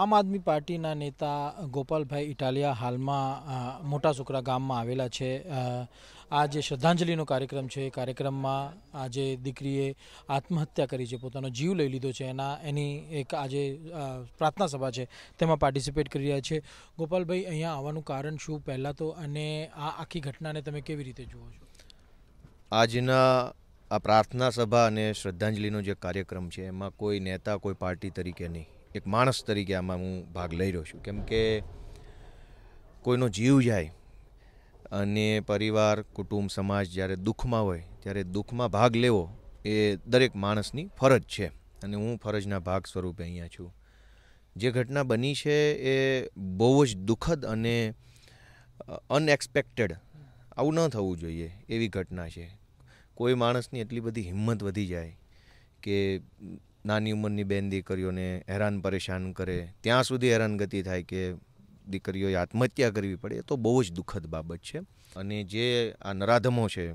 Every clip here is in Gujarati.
આમ આદમી પાર્ટીના નેતા ગોપાલભાઈ ઇટાલિયા હાલમાં મોટા સુકરા ગામમાં આવેલા છે આ જે શ્રદ્ધાંજલિનો કાર્યક્રમ છે એ કાર્યક્રમમાં આજે દીકરીએ આત્મહત્યા કરી છે પોતાનો જીવ લઈ લીધો છે એના એની એક આજે પ્રાર્થના સભા છે તેમાં પાર્ટિસિપેટ કરી રહ્યા છે ગોપાલભાઈ અહીંયા આવવાનું કારણ શું પહેલાં તો અને આ આખી ઘટનાને તમે કેવી રીતે જુઓ છો આજના આ પ્રાર્થના સભા અને શ્રદ્ધાંજલિનો જે કાર્યક્રમ છે એમાં કોઈ નેતા કોઈ પાર્ટી તરીકે નહીં એક માણસ તરીકે આમાં હું ભાગ લઈ રહ્યો છું કેમ કે કોઈનો જીવ જાય અને પરિવાર કુટુંબ સમાજ જ્યારે દુઃખમાં હોય ત્યારે દુઃખમાં ભાગ લેવો એ દરેક માણસની ફરજ છે અને હું ફરજના ભાગ સ્વરૂપે અહીંયા છું જે ઘટના બની છે એ બહુ જ દુઃખદ અને અનએક્સપેક્ટેડ આવું ન થવું જોઈએ એવી ઘટના છે કોઈ માણસની એટલી બધી હિંમત વધી જાય કે નાની ઉંમરની બેન દીકરીઓને હેરાન પરેશાન કરે ત્યાં સુધી હેરાનગતિ થાય કે દીકરીઓએ આત્મહત્યા કરવી પડે એ તો બહુ જ દુઃખદ બાબત છે અને જે આ નરાધમો છે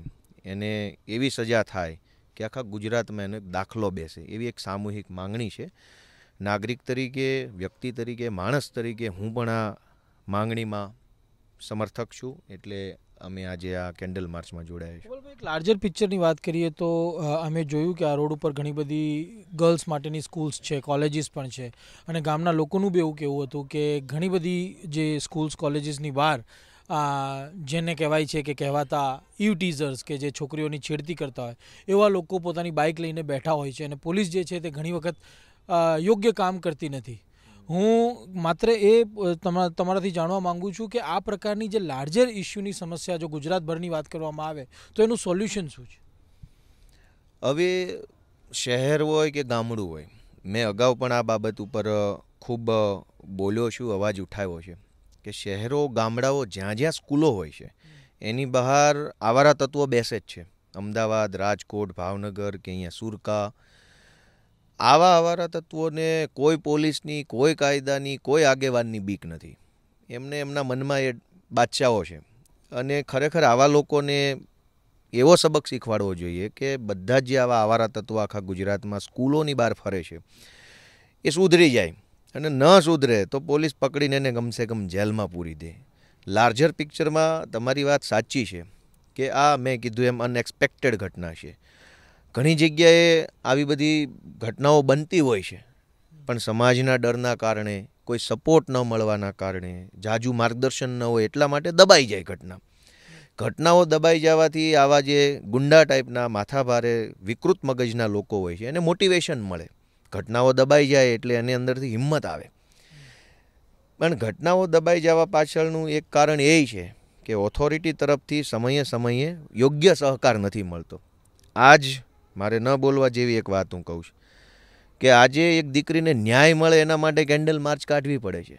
એને એવી સજા થાય કે આખા ગુજરાતમાં એનો એક દાખલો બેસે એવી એક સામૂહિક માંગણી છે નાગરિક તરીકે વ્યક્તિ તરીકે માણસ તરીકે હું પણ આ માંગણીમાં સમર્થક છું એટલે અમે આજે આ કેન્ડલ માર્ચમાં જોડાયા છીએ એક લાર્જર પિક્ચરની વાત કરીએ તો અમે જોયું કે આ રોડ ઉપર ઘણી બધી ગર્લ્સ માટેની સ્કૂલ્સ છે કોલેજીસ પણ છે અને ગામના લોકોનું બી એવું કહેવું હતું કે ઘણી બધી જે સ્કૂલ્સ કોલેજીસની બહાર જેને કહેવાય છે કે કહેવાતા યુ ટીઝર્સ કે જે છોકરીઓની છેડતી કરતા હોય એવા લોકો પોતાની બાઇક લઈને બેઠા હોય છે અને પોલીસ જે છે તે ઘણી વખત યોગ્ય કામ કરતી નથી હું માત્ર એ તમારાથી જાણવા માગું છું કે આ પ્રકારની જે લાર્જર ઇસ્યુની સમસ્યા જો ગુજરાતભરની વાત કરવામાં આવે તો એનું સોલ્યુશન શું છે હવે શહેર હોય કે ગામડું હોય મેં અગાઉ પણ આ બાબત ઉપર ખૂબ બોલ્યો છું અવાજ ઉઠાવ્યો છે કે શહેરો ગામડાઓ જ્યાં જ્યાં સ્કૂલો હોય છે એની બહાર આવારા તત્વો બેસે જ છે અમદાવાદ રાજકોટ ભાવનગર કે અહીંયા સુરકા આવા આવારા તત્વોને કોઈ પોલીસની કોઈ કાયદાની કોઈ આગેવાનની બીક નથી એમને એમના મનમાં એ બાદશાહો છે અને ખરેખર આવા લોકોને એવો સબક શીખવાડવો જોઈએ કે બધા જે આવા આવારા તત્વો આખા ગુજરાતમાં સ્કૂલોની બહાર ફરે છે એ સુધરી જાય અને ન સુધરે તો પોલીસ પકડીને એને ગમસે ગમ જેલમાં પૂરી દે લાર્જર પિક્ચરમાં તમારી વાત સાચી છે કે આ મેં કીધું એમ અનએક્સપેક્ટેડ ઘટના છે ઘણી જગ્યાએ આવી બધી ઘટનાઓ બનતી હોય છે પણ સમાજના ડરના કારણે કોઈ સપોર્ટ ન મળવાના કારણે જાજુ માર્ગદર્શન ન હોય એટલા માટે દબાઈ જાય ઘટના ઘટનાઓ દબાઈ જવાથી આવા જે ગુંડા ટાઈપના માથાભારે વિકૃત મગજના લોકો હોય છે એને મોટિવેશન મળે ઘટનાઓ દબાઈ જાય એટલે એની અંદરથી હિંમત આવે પણ ઘટનાઓ દબાઈ જવા પાછળનું એક કારણ એ છે કે ઓથોરિટી તરફથી સમયે સમયે યોગ્ય સહકાર નથી મળતો આજ મારે ન બોલવા જેવી એક વાત હું કહું છું કે આજે એક દીકરીને ન્યાય મળે એના માટે કેન્ડલ માર્ચ કાઢવી પડે છે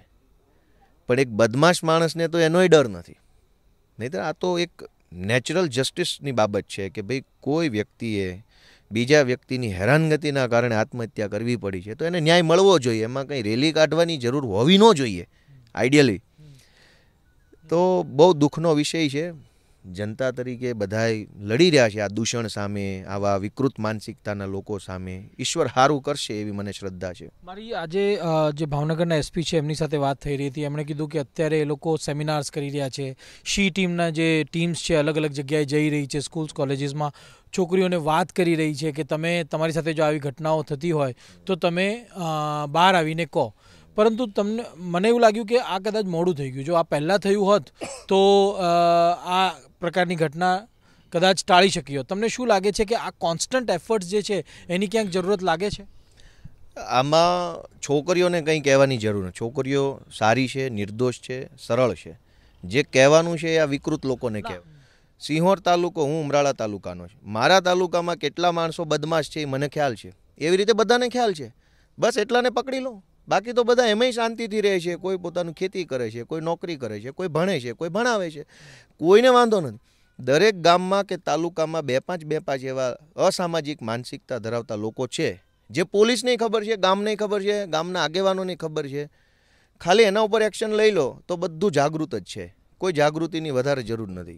પણ એક બદમાશ માણસને તો એનોય ડર નથી નહીંતર આ તો એક નેચરલ જસ્ટિસની બાબત છે કે ભાઈ કોઈ વ્યક્તિએ બીજા વ્યક્તિની હેરાનગતિના કારણે આત્મહત્યા કરવી પડી છે તો એને ન્યાય મળવો જોઈએ એમાં કંઈ રેલી કાઢવાની જરૂર હોવી ન જોઈએ આઈડિયલી તો બહુ દુઃખનો વિષય છે જનતા તરીકે બધાએ લડી રહ્યા છે આ દૂષણ સામે આવા વિકૃત માનસિકતાના લોકો સામે ઈશ્વર સારું કરશે એવી મને શ્રદ્ધા છે મારી આજે જે ભાવનગરના એસપી છે એમની સાથે વાત થઈ રહી હતી એમણે કીધું કે અત્યારે એ લોકો સેમિનાર્સ કરી રહ્યા છે શી ટીમના જે ટીમ્સ છે અલગ અલગ જગ્યાએ જઈ રહી છે સ્કૂલ્સ કોલેજીસમાં છોકરીઓને વાત કરી રહી છે કે તમે તમારી સાથે જો આવી ઘટનાઓ થતી હોય તો તમે બહાર આવીને કહો પરંતુ તમને મને એવું લાગ્યું કે આ કદાચ મોડું થઈ ગયું જો આ પહેલાં થયું હોત તો આ પ્રકારની ઘટના કદાચ ટાળી શક્યો તમને શું લાગે છે કે આ કોન્સ્ટન્ટ એફર્ટ જે છે એની ક્યાંક જરૂરત લાગે છે આમાં છોકરીઓને કંઈ કહેવાની જરૂર નથી છોકરીઓ સારી છે નિર્દોષ છે સરળ છે જે કહેવાનું છે આ વિકૃત લોકોને કહેવાય સિંહોર તાલુકો હું ઉમરાળા તાલુકાનો છે મારા તાલુકામાં કેટલા માણસો બદમાશ છે એ મને ખ્યાલ છે એવી રીતે બધાને ખ્યાલ છે બસ એટલાને પકડી લઉં બાકી તો બધા એમાંય શાંતિથી રહે છે કોઈ પોતાનું ખેતી કરે છે કોઈ નોકરી કરે છે કોઈ ભણે છે કોઈ ભણાવે છે કોઈને વાંધો નથી દરેક ગામમાં કે તાલુકામાં બે પાંચ બે પાંચ એવા અસામાજિક માનસિકતા ધરાવતા લોકો છે જે પોલીસને ખબર છે ગામને ખબર છે ગામના આગેવાનોને ખબર છે ખાલી એના ઉપર એક્શન લઈ લો તો બધું જાગૃત જ છે કોઈ જાગૃતિની વધારે જરૂર નથી